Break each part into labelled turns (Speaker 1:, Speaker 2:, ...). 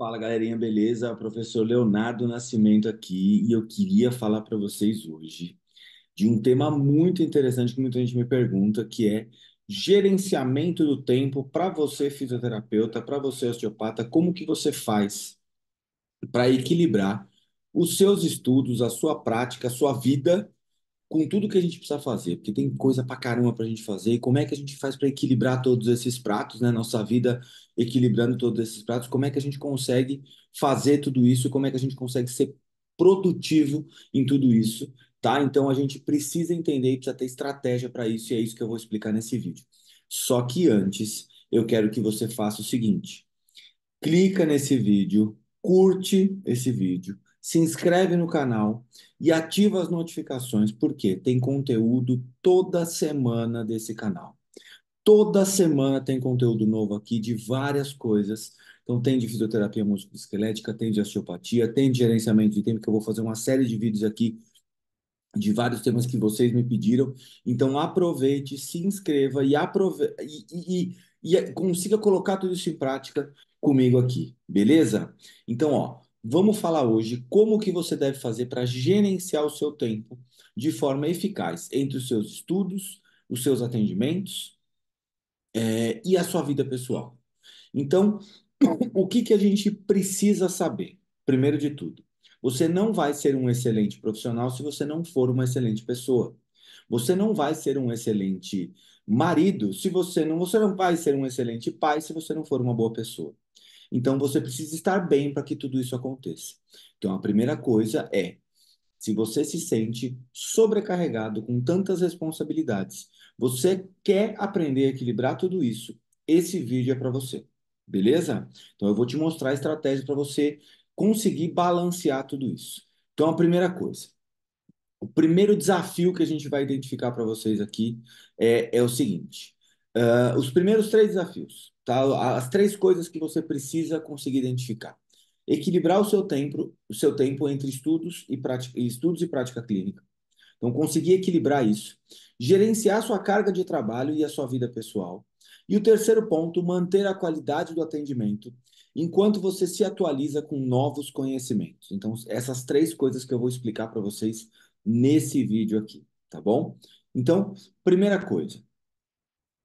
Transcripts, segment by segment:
Speaker 1: Fala galerinha, beleza? Professor Leonardo Nascimento aqui e eu queria falar para vocês hoje de um tema muito interessante que muita gente me pergunta, que é gerenciamento do tempo para você fisioterapeuta, para você osteopata, como que você faz para equilibrar os seus estudos, a sua prática, a sua vida com tudo que a gente precisa fazer, porque tem coisa pra caramba pra gente fazer, e como é que a gente faz para equilibrar todos esses pratos, né? Nossa vida equilibrando todos esses pratos, como é que a gente consegue fazer tudo isso, como é que a gente consegue ser produtivo em tudo isso, tá? Então a gente precisa entender e precisa ter estratégia para isso, e é isso que eu vou explicar nesse vídeo. Só que antes, eu quero que você faça o seguinte: clica nesse vídeo, curte esse vídeo, se inscreve no canal e ativa as notificações, porque tem conteúdo toda semana desse canal. Toda semana tem conteúdo novo aqui de várias coisas. Então tem de fisioterapia musculoesquelética, tem de osteopatia, tem de gerenciamento de tempo, que eu vou fazer uma série de vídeos aqui de vários temas que vocês me pediram. Então aproveite, se inscreva e, aprove... e, e, e consiga colocar tudo isso em prática comigo aqui, beleza? Então, ó, Vamos falar hoje como que você deve fazer para gerenciar o seu tempo de forma eficaz entre os seus estudos, os seus atendimentos é, e a sua vida pessoal. Então, o que, que a gente precisa saber? Primeiro de tudo, você não vai ser um excelente profissional se você não for uma excelente pessoa. Você não vai ser um excelente marido se você não, você não vai ser um excelente pai se você não for uma boa pessoa. Então você precisa estar bem para que tudo isso aconteça. Então a primeira coisa é se você se sente sobrecarregado com tantas responsabilidades, você quer aprender a equilibrar tudo isso, esse vídeo é para você. Beleza? Então eu vou te mostrar estratégias para você conseguir balancear tudo isso. Então a primeira coisa, o primeiro desafio que a gente vai identificar para vocês aqui é, é o seguinte: uh, os primeiros três desafios. Tá? As três coisas que você precisa conseguir identificar. Equilibrar o seu tempo, o seu tempo entre estudos e, prática, estudos e prática clínica. Então, conseguir equilibrar isso. Gerenciar a sua carga de trabalho e a sua vida pessoal. E o terceiro ponto, manter a qualidade do atendimento enquanto você se atualiza com novos conhecimentos. Então, essas três coisas que eu vou explicar para vocês nesse vídeo aqui, tá bom? Então, primeira coisa,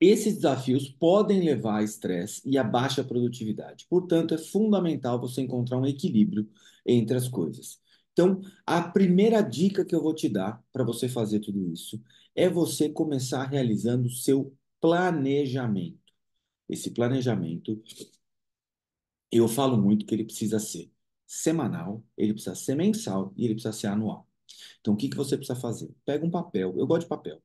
Speaker 1: esses desafios podem levar a estresse e a baixa produtividade. Portanto, é fundamental você encontrar um equilíbrio entre as coisas. Então, a primeira dica que eu vou te dar para você fazer tudo isso é você começar realizando o seu planejamento. Esse planejamento, eu falo muito que ele precisa ser semanal, ele precisa ser mensal e ele precisa ser anual. Então, o que, que você precisa fazer? Pega um papel, eu gosto de papel.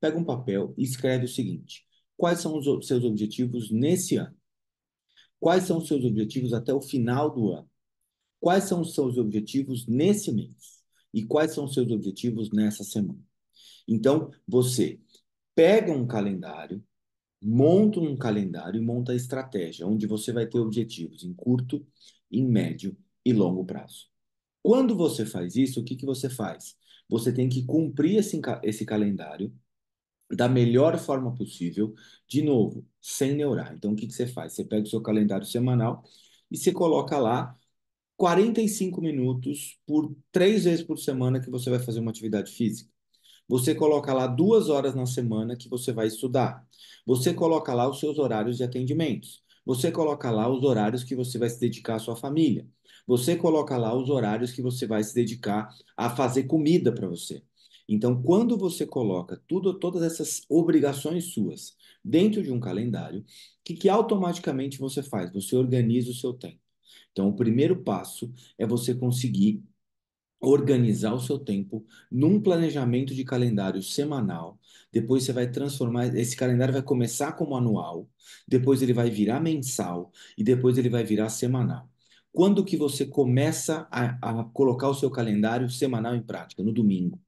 Speaker 1: Pega um papel e escreve o seguinte: Quais são os seus objetivos nesse ano? Quais são os seus objetivos até o final do ano? Quais são os seus objetivos nesse mês? E quais são os seus objetivos nessa semana? Então, você pega um calendário, monta um calendário e monta a estratégia, onde você vai ter objetivos em curto, em médio e longo prazo. Quando você faz isso, o que, que você faz? Você tem que cumprir esse, esse calendário da melhor forma possível, de novo, sem neurar. Então, o que, que você faz? Você pega o seu calendário semanal e você coloca lá 45 minutos por três vezes por semana que você vai fazer uma atividade física. Você coloca lá duas horas na semana que você vai estudar. Você coloca lá os seus horários de atendimentos. Você coloca lá os horários que você vai se dedicar à sua família. Você coloca lá os horários que você vai se dedicar a fazer comida para você. Então, quando você coloca tudo, todas essas obrigações suas dentro de um calendário, o que, que automaticamente você faz? Você organiza o seu tempo. Então, o primeiro passo é você conseguir organizar o seu tempo num planejamento de calendário semanal. Depois você vai transformar, esse calendário vai começar como anual, depois ele vai virar mensal e depois ele vai virar semanal. Quando que você começa a, a colocar o seu calendário semanal em prática? No domingo.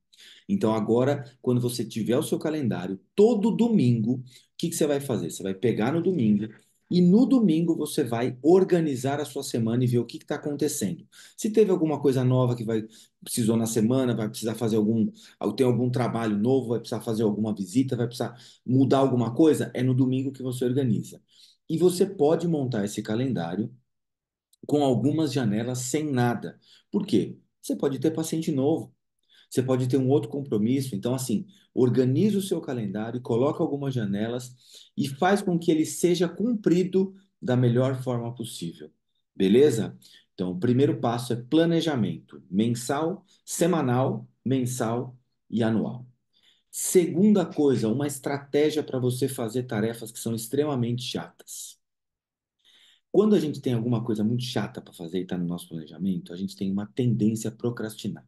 Speaker 1: Então, agora, quando você tiver o seu calendário, todo domingo, o que, que você vai fazer? Você vai pegar no domingo e no domingo você vai organizar a sua semana e ver o que está acontecendo. Se teve alguma coisa nova que vai precisou na semana, vai precisar fazer algum, tem algum trabalho novo, vai precisar fazer alguma visita, vai precisar mudar alguma coisa, é no domingo que você organiza. E você pode montar esse calendário com algumas janelas sem nada. Por quê? Você pode ter paciente novo, você pode ter um outro compromisso. Então, assim, organiza o seu calendário, coloca algumas janelas e faz com que ele seja cumprido da melhor forma possível. Beleza? Então, o primeiro passo é planejamento mensal, semanal, mensal e anual. Segunda coisa, uma estratégia para você fazer tarefas que são extremamente chatas. Quando a gente tem alguma coisa muito chata para fazer e está no nosso planejamento, a gente tem uma tendência a procrastinar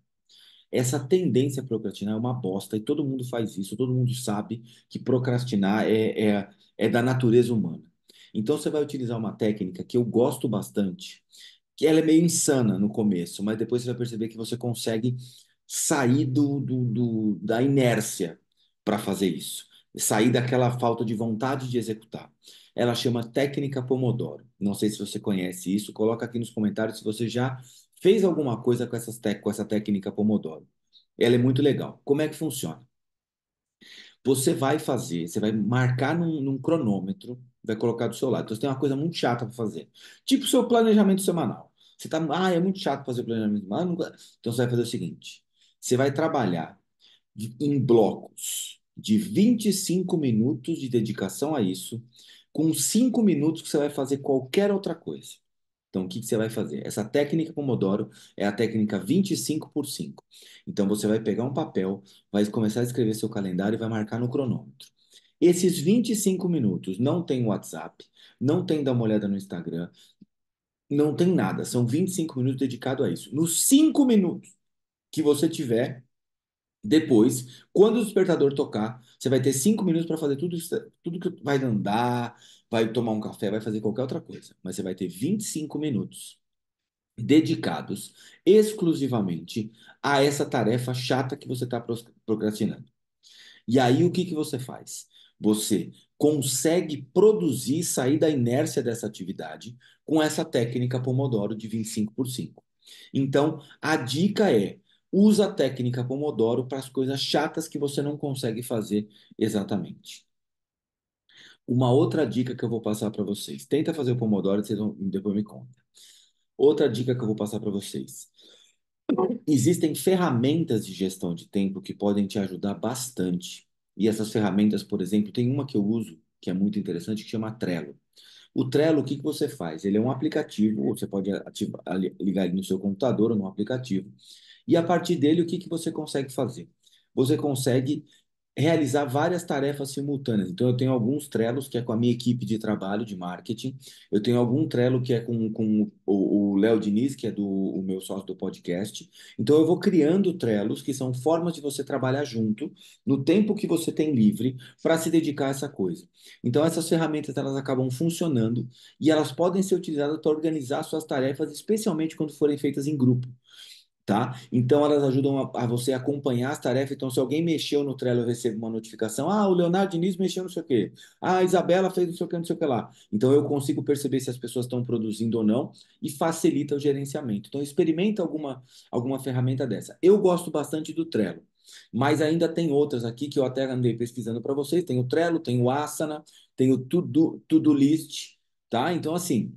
Speaker 1: essa tendência a procrastinar é uma bosta e todo mundo faz isso, todo mundo sabe que procrastinar é, é, é da natureza humana. Então você vai utilizar uma técnica que eu gosto bastante, que ela é meio insana no começo, mas depois você vai perceber que você consegue sair do, do, do da inércia para fazer isso, sair daquela falta de vontade de executar. Ela chama técnica Pomodoro. Não sei se você conhece isso, coloca aqui nos comentários se você já fez alguma coisa com, essas com essa técnica Pomodoro. Ela é muito legal. Como é que funciona? Você vai fazer, você vai marcar num, num cronômetro, vai colocar do seu lado. Então, você tem uma coisa muito chata para fazer. Tipo o seu planejamento semanal. Você está, ah, é muito chato fazer planejamento semanal. Então, você vai fazer o seguinte. Você vai trabalhar em blocos de 25 minutos de dedicação a isso, com 5 minutos que você vai fazer qualquer outra coisa. Então, o que, que você vai fazer? Essa técnica Pomodoro é a técnica 25 por 5. Então, você vai pegar um papel, vai começar a escrever seu calendário e vai marcar no cronômetro. Esses 25 minutos não tem WhatsApp, não tem dar uma olhada no Instagram, não tem nada. São 25 minutos dedicados a isso. Nos 5 minutos que você tiver depois, quando o despertador tocar, você vai ter 5 minutos para fazer tudo tudo que vai andar, vai tomar um café, vai fazer qualquer outra coisa, mas você vai ter 25 minutos dedicados exclusivamente a essa tarefa chata que você está procrastinando. E aí o que, que você faz? Você consegue produzir, sair da inércia dessa atividade com essa técnica Pomodoro de 25 por 5. Então, a dica é: usa a técnica Pomodoro para as coisas chatas que você não consegue fazer exatamente. Uma outra dica que eu vou passar para vocês. Tenta fazer o Pomodoro e vocês vão, depois me conta. Outra dica que eu vou passar para vocês. Existem ferramentas de gestão de tempo que podem te ajudar bastante. E essas ferramentas, por exemplo, tem uma que eu uso que é muito interessante que chama Trello. O Trello, o que, que você faz? Ele é um aplicativo, você pode ativar, ligar ele no seu computador ou no aplicativo. E a partir dele, o que, que você consegue fazer? Você consegue realizar várias tarefas simultâneas. Então, eu tenho alguns trelos que é com a minha equipe de trabalho de marketing, eu tenho algum trelo que é com, com o Léo Diniz, que é do o meu sócio do podcast. Então, eu vou criando trelos que são formas de você trabalhar junto no tempo que você tem livre para se dedicar a essa coisa. Então, essas ferramentas elas acabam funcionando e elas podem ser utilizadas para organizar suas tarefas, especialmente quando forem feitas em grupo tá? Então elas ajudam a, a, você acompanhar as tarefas. Então, se alguém mexeu no Trello, eu recebo uma notificação. Ah, o Leonardo Diniz mexeu não sei o quê. Ah, a Isabela fez não sei o que, não sei o que lá. Então eu consigo perceber se as pessoas estão produzindo ou não e facilita o gerenciamento. Então experimenta alguma, alguma ferramenta dessa. Eu gosto bastante do Trello. Mas ainda tem outras aqui que eu até andei pesquisando para vocês. Tem o Trello, tem o Asana, tem o tudo tudo to do List, tá? Então, assim,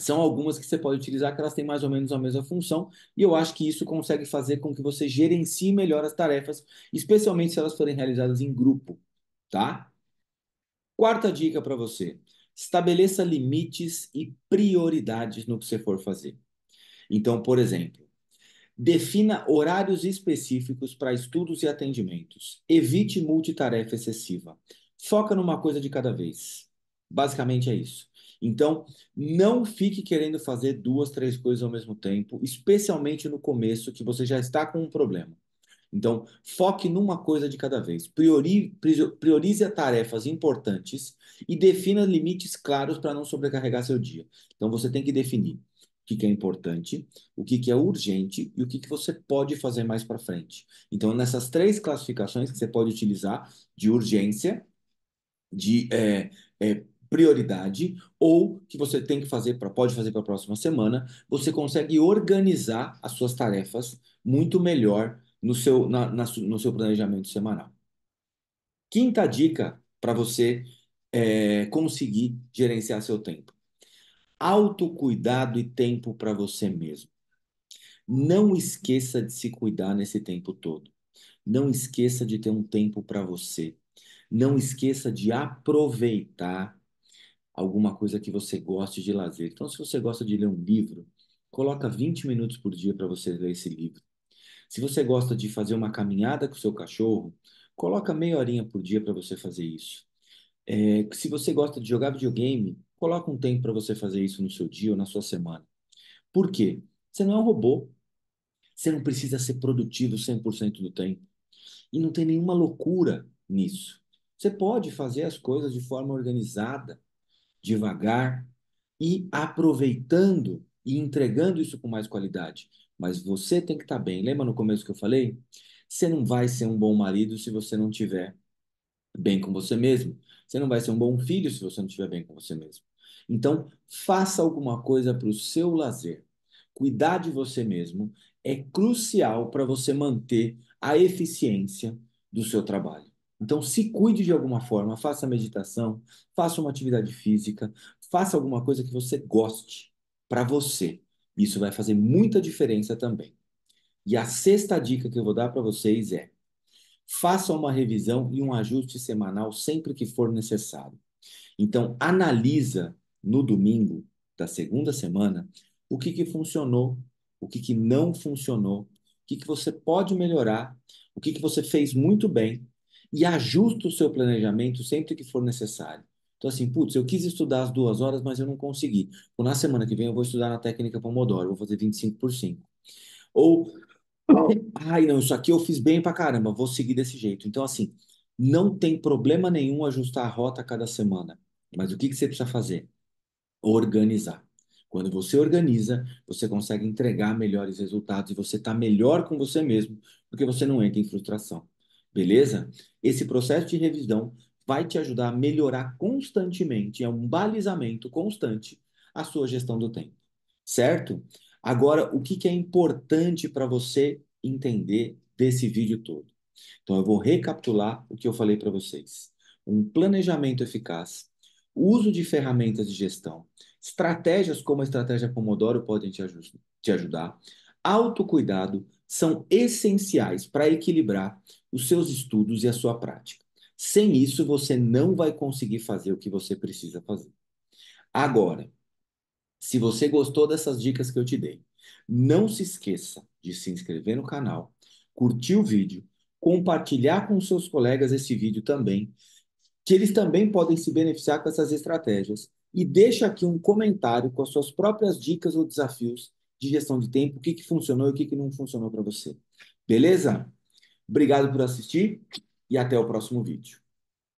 Speaker 1: são algumas que você pode utilizar que elas têm mais ou menos a mesma função, e eu acho que isso consegue fazer com que você gerencie melhor as tarefas, especialmente se elas forem realizadas em grupo, tá? Quarta dica para você: estabeleça limites e prioridades no que você for fazer. Então, por exemplo, defina horários específicos para estudos e atendimentos. Evite multitarefa excessiva. Foca numa coisa de cada vez. Basicamente é isso. Então, não fique querendo fazer duas, três coisas ao mesmo tempo, especialmente no começo, que você já está com um problema. Então, foque numa coisa de cada vez. priorize tarefas importantes e defina limites claros para não sobrecarregar seu dia. Então, você tem que definir o que é importante, o que é urgente e o que você pode fazer mais para frente. Então, nessas três classificações que você pode utilizar de urgência, de é, é, prioridade ou que você tem que fazer, pra, pode fazer para a próxima semana, você consegue organizar as suas tarefas muito melhor no seu, na, na, no seu planejamento semanal. Quinta dica para você é, conseguir gerenciar seu tempo: autocuidado e tempo para você mesmo. Não esqueça de se cuidar nesse tempo todo. Não esqueça de ter um tempo para você. Não esqueça de aproveitar alguma coisa que você goste de lazer. Então, se você gosta de ler um livro, coloca 20 minutos por dia para você ler esse livro. Se você gosta de fazer uma caminhada com o seu cachorro, coloca meia horinha por dia para você fazer isso. É, se você gosta de jogar videogame, coloca um tempo para você fazer isso no seu dia ou na sua semana. Por quê? Você não é um robô. Você não precisa ser produtivo 100% do tempo. E não tem nenhuma loucura nisso. Você pode fazer as coisas de forma organizada, devagar e aproveitando e entregando isso com mais qualidade. Mas você tem que estar tá bem. Lembra no começo que eu falei? Você não vai ser um bom marido se você não tiver bem com você mesmo. Você não vai ser um bom filho se você não estiver bem com você mesmo. Então, faça alguma coisa para o seu lazer. Cuidar de você mesmo é crucial para você manter a eficiência do seu trabalho. Então, se cuide de alguma forma, faça meditação, faça uma atividade física, faça alguma coisa que você goste para você. Isso vai fazer muita diferença também. E a sexta dica que eu vou dar para vocês é: faça uma revisão e um ajuste semanal sempre que for necessário. Então, analisa no domingo da segunda semana o que, que funcionou, o que, que não funcionou, o que, que você pode melhorar, o que, que você fez muito bem e ajusta o seu planejamento sempre que for necessário. Então, assim, putz, eu quis estudar as duas horas, mas eu não consegui. Ou tipo, na semana que vem eu vou estudar na técnica Pomodoro, vou fazer 25 por 5. Ou, ai não, isso aqui eu fiz bem pra caramba, vou seguir desse jeito. Então, assim, não tem problema nenhum ajustar a rota cada semana. Mas o que, que você precisa fazer? Organizar. Quando você organiza, você consegue entregar melhores resultados e você está melhor com você mesmo, porque você não entra em frustração beleza? Esse processo de revisão vai te ajudar a melhorar constantemente, é um balizamento constante a sua gestão do tempo, certo? Agora, o que, que é importante para você entender desse vídeo todo? Então, eu vou recapitular o que eu falei para vocês. Um planejamento eficaz, uso de ferramentas de gestão, estratégias como a estratégia Pomodoro podem te, aj te ajudar, autocuidado, são essenciais para equilibrar os seus estudos e a sua prática. Sem isso, você não vai conseguir fazer o que você precisa fazer. Agora, se você gostou dessas dicas que eu te dei, não se esqueça de se inscrever no canal, curtir o vídeo, compartilhar com seus colegas esse vídeo também, que eles também podem se beneficiar com essas estratégias. E deixa aqui um comentário com as suas próprias dicas ou desafios de gestão de tempo, o que, que funcionou e o que, que não funcionou para você. Beleza? Obrigado por assistir e até o próximo vídeo.